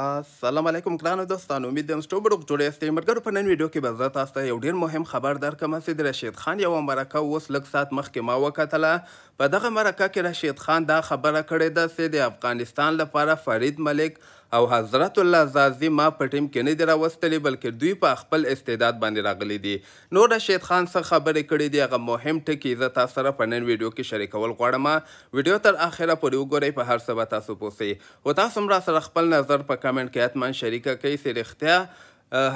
السلام علیکم ګرانو دوستانو امید یم ستاسو بډوک جوړ یاست مرګرو په نن ویډیو کې به زه تاسو ته یو ډیر مهم خبر درکم چې د رشید خان یو مرکه اوس لږ سات مخکې ما وکتله په دغه مرکه کې رشید خان دا خبره کړې ده چې د افغانستان لپاره فرید ملک او حضرت الله زازي ما په ټیم کې نه دی راوستلی بلکې دوی په خپل استعداد باندې راغلي دي نو رشید خان څه خبرې کړې دي هغه مهم ټکي زه تاسو سره په نن ویډیو کې شریکول غواړم ویډیو تر اخره پورې وګورئ په هر څه به تاسو پوسئ خو تاسو هم را سره خپل نظر په کمنټ کې اتمن شریکه کوي چې رښتیا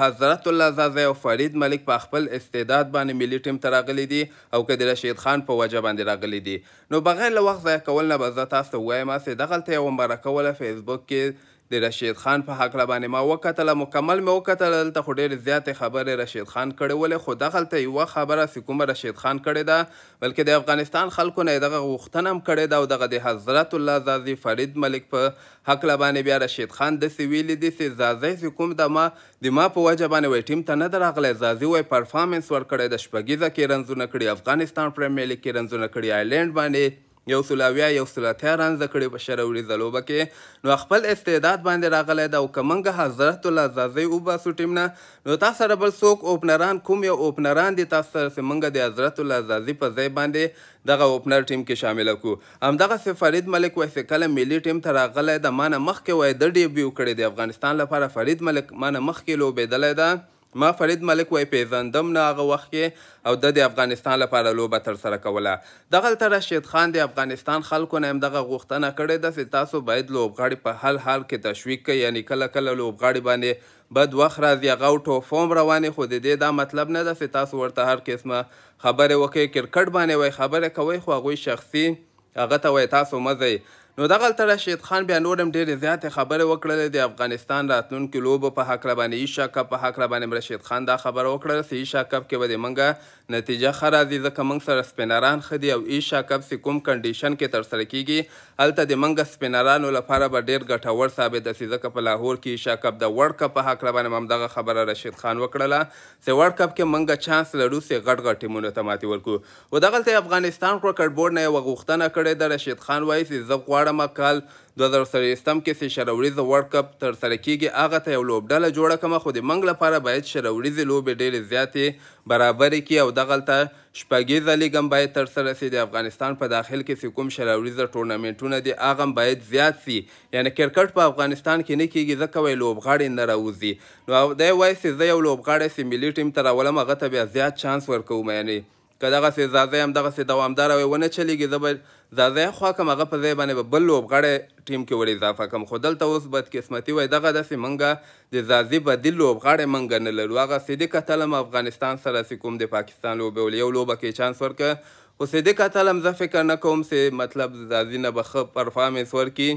حضرت الله زازه او فرید ملک په خپل استعداد باندې ملي ټیم ته راغلي دي او کدر رشید خان په وجه باندې راغلي دي نو بغیر له وخت ضایع کول نه به زه تاسو وایم چې دغلته یو مبارکه ولا فیسبوک کې د رشید خان په حق باندې ما وکتل مکمل مې وکتل ته خو ډېر زیات خبره رشید خان کړې ولې خو دغلته یو خبره سکوم رشید خان کړې ده بلکې د افغانستان خلکو نه دغه غوښتنه هم کړې ده او دغه د حضرت الله زازي فرید ملک په حق باندې بیا رشید خان داسې ویلي دي چې زازی سکوم د ما د ما په وجه باندې وایي ټیم ته نه ده راغلی زازي وایي پرفارمنس ورکړی د شپږیزه کې رنځونه کړي افغانستان پریمیر لیګ کې رنځونه کړي آیرلینډ باندې یو سل اویا یو سل اتیا رانزده کړي په شوروي ځلوبه کې نو خپل استعداد باندې راغلی ده او که موږ حضرت الله ځاځی وباسو ټیم نه نو تاسو سره بل څوک اوپنران کوم یو اوپنران دي تاسو سره چې موږ د حضرت الله ځاځي په ځای باندې دغه اوپنر ټیم کې شامل کړو همدغسې فرید ملک وایي کله ملي ټیم ته راغلی ده ما نه مخکې وایي د ډیبیو کړی د افغانستان لپاره فرید ملک ما نه مخکې لوبېدلی ده ما فرید ملک وای پیژندم نه هغه وخت کې او د د افغانستان لپاره لوبه ترسره کوله دغه تر رشید خان د افغانستان خلکو نه دغه غوښتنه کړې ده چې تاسو باید لوبغاړي په هل حال کې تشویق کړئ یعنی کله کله لوبغاړي باندې بد وخت راځي هغه ټو فوم روانې خو د دې دا مطلب نه ده چې تاسو ورته هر قسمه خبرې وکړئ کرکټ باندې وای خبرې کوي خو هغوی شخصي هغه ته وای تاسو مزئ نو دغلته رشید خان بیا نور هم ډېرې زیاتې خبرې وکړلې د افغانستان راتلونکو لوبو په هکله باندې ایشیا کپ په هکله باندې رشید خان دا خبره وکړله چې ایشیا کپ کې به د منګه نتیجه ښه راځي ځکه موږ سره سپینران ښه دي او ایشیا کپ چې کوم کنډیشن کې ترسره کیږي هلته د منګه سپینرانو لپاره به ډېر ګټور ثابته شي ځکه په لاهور کې ایشیا کپ د ورلډ کپ په هکله باندې همدغه خبره رشید خان وکړله چې ورلډ کپ کې منګه چانس لرو چې غټ غټ ټیمونو ته ماتې ورکړو و دغلته افغانستان کرکټ بورډ نه یوه غوښتنه کړې ده رشید خان وایي چې زه غواړم شپاړمه کال 2023 کې چې شروریز ورلد کپ ترسره کیږي هغه ته یو لوبډله جوړه کړم خو د منګ لپاره باید شروریزې لوبې ډېرې زیاتې برابرې کړي او دغلته شپږیزه لیګ هم باید ترسره سي د افغانستان په داخل کې چې کوم شروریزه ټورنامنټونه دي هغه هم باید زیات سي یعنی کرکټ په افغانستان کې نه کیږي ځکه وایي لوبغاړي نه راوځي نو دی وایي چې زه یو لوبغاړی چې ملي ټیم ته راولم هغه ته بیا زیات چانس ورکوم یعنی که دغسې زازی همدغسې دوامداره وي ونه چلیږي زه به زازی خوا کم هغه په ځای باندې به بل لوبغاړی ټیم کې ور اضافه کړم خو دلته اوس بدقسمتي وای دغه داسې موږ د زازي بدیل لوبغاړی موږ نه لرو هغه سیدي کتلم افغانستان سره چې کوم د پاکستان لوبې ول یو لوبه کې چانس ورکړه خو سیدي کتلم زه فکر نه کوم چې مطلب زازي نه به ښه پرفارمنس ورکړي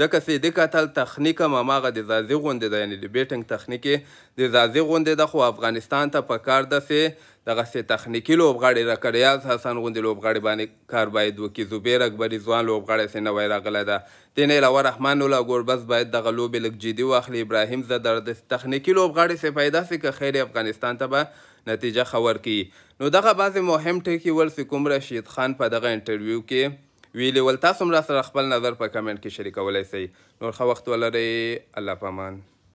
ځکه سیدې کتل تخنیک هم هماغه د ځاځي غوندې ده یعنې د بیټنګ تخنیک یې د ځاځي غوندې ده خو افغانستان ته په کار داسې دغسې تخنیکي لوبغاړي لکه ریاض حسن غوندې لوبغاړي باندې کار باید وکړي زبیر اکبري ځوان لوبغاړی سې نوی راغلی ده دې نه علاوه رحمان الله ګوربز باید دغه لوبې لږ جدي واخلي ابراهیم زدر داسې تخنیکي لوبغاړي سې پیدا سي که خیر افغانستان ته به نتیجه خبر کی نو دغه بعضې مهم ټکي ول چې کوم رشید خان په دغه انټرویو کې ویلې ول تاسو هم راسره خپل نظر په کمنټ کې شریکولی سئ نور ښه وخت ولرئ الله پامان